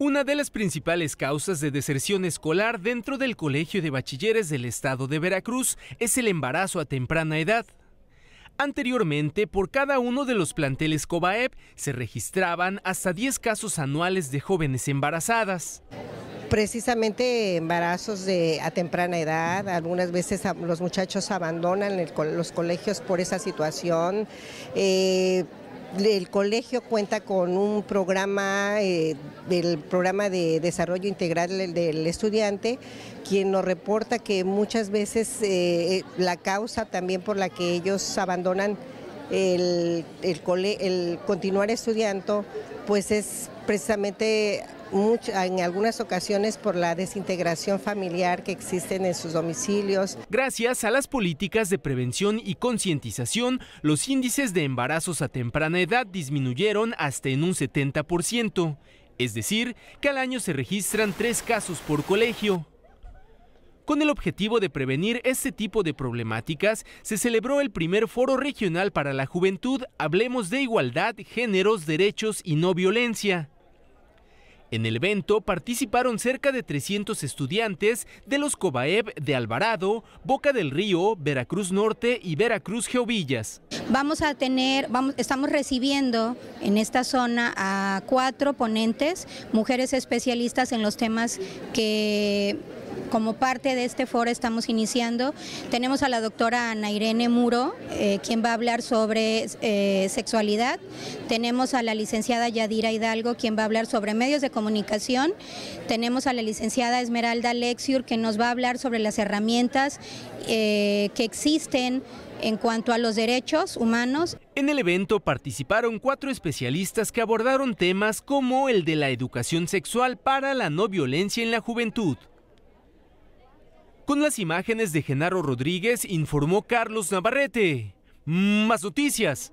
Una de las principales causas de deserción escolar dentro del Colegio de Bachilleres del Estado de Veracruz es el embarazo a temprana edad. Anteriormente, por cada uno de los planteles COBAEP se registraban hasta 10 casos anuales de jóvenes embarazadas precisamente embarazos de, a temprana edad, algunas veces los muchachos abandonan los colegios por esa situación. Eh, el colegio cuenta con un programa, eh, el programa de desarrollo integral del estudiante, quien nos reporta que muchas veces eh, eh, la causa también por la que ellos abandonan el, el continuar estudiando, pues es precisamente en algunas ocasiones por la desintegración familiar que existen en sus domicilios. Gracias a las políticas de prevención y concientización, los índices de embarazos a temprana edad disminuyeron hasta en un 70%, es decir, que al año se registran tres casos por colegio. Con el objetivo de prevenir este tipo de problemáticas, se celebró el primer foro regional para la juventud Hablemos de Igualdad, Géneros, Derechos y No Violencia. En el evento participaron cerca de 300 estudiantes de los COBAEB de Alvarado, Boca del Río, Veracruz Norte y Veracruz Geovillas. Vamos a tener, estamos recibiendo en esta zona a cuatro ponentes, mujeres especialistas en los temas que como parte de este foro estamos iniciando. Tenemos a la doctora Ana Irene Muro, eh, quien va a hablar sobre eh, sexualidad. Tenemos a la licenciada Yadira Hidalgo, quien va a hablar sobre medios de comunicación. Tenemos a la licenciada Esmeralda Lexiur, que nos va a hablar sobre las herramientas eh, que existen en cuanto a los derechos humanos. En el evento participaron cuatro especialistas que abordaron temas como el de la educación sexual para la no violencia en la juventud, con las imágenes de Genaro Rodríguez, informó Carlos Navarrete. Más noticias.